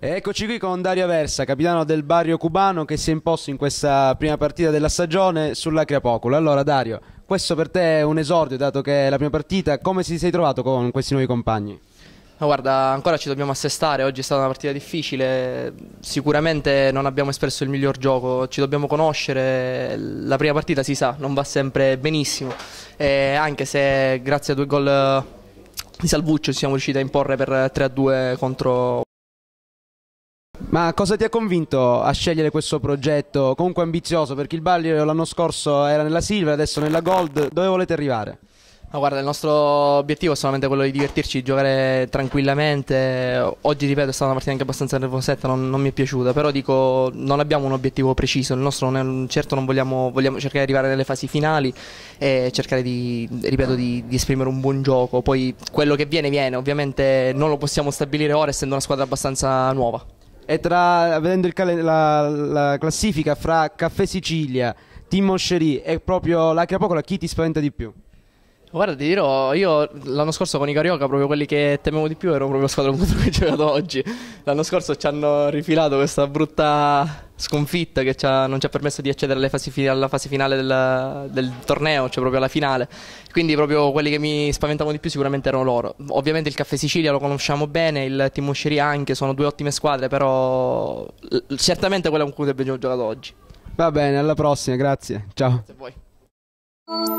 Eccoci qui con Dario Versa, capitano del Barrio Cubano che si è imposto in questa prima partita della stagione sulla Creapocolo. Allora Dario, questo per te è un esordio dato che è la prima partita, come ti sei trovato con questi nuovi compagni? No, guarda, ancora ci dobbiamo assestare, oggi è stata una partita difficile, sicuramente non abbiamo espresso il miglior gioco, ci dobbiamo conoscere, la prima partita si sa, non va sempre benissimo, e anche se grazie a due gol di Salvuccio siamo riusciti a imporre per 3-2 contro... Ma cosa ti ha convinto a scegliere questo progetto comunque ambizioso? Perché il Baglio l'anno scorso era nella Silver, adesso nella Gold. Dove volete arrivare? No, guarda, il nostro obiettivo è solamente quello di divertirci, di giocare tranquillamente. Oggi, ripeto, è stata una partita anche abbastanza nervosetta, non, non mi è piaciuta, però dico, non abbiamo un obiettivo preciso, il nostro non è, un certo non vogliamo, vogliamo cercare di arrivare nelle fasi finali e cercare di, ripeto, di, di, esprimere un buon gioco. Poi quello che viene viene, ovviamente non lo possiamo stabilire ora essendo una squadra abbastanza nuova. E tra, vedendo cal- la, la, classifica fra Caffè Sicilia, Team Moncherie e proprio l'Acra Pocola, chi ti spaventa di più? Guarda, ti dirò, io l'anno scorso con i Carioca, proprio quelli che temevo di più, ero proprio la squadra contro cui ho giocato oggi. L'anno scorso ci hanno rifilato questa brutta sconfitta che ci ha, non ci ha permesso di accedere alla fase, alla fase finale del, del, torneo, cioè proprio alla finale. Quindi proprio quelli che mi spaventavano di più sicuramente erano loro. Ovviamente il Caffè Sicilia lo conosciamo bene, il Team Usciri anche, sono due ottime squadre, però certamente quella con cui abbiamo giocato oggi. Va bene, alla prossima, grazie. Ciao. Se vuoi.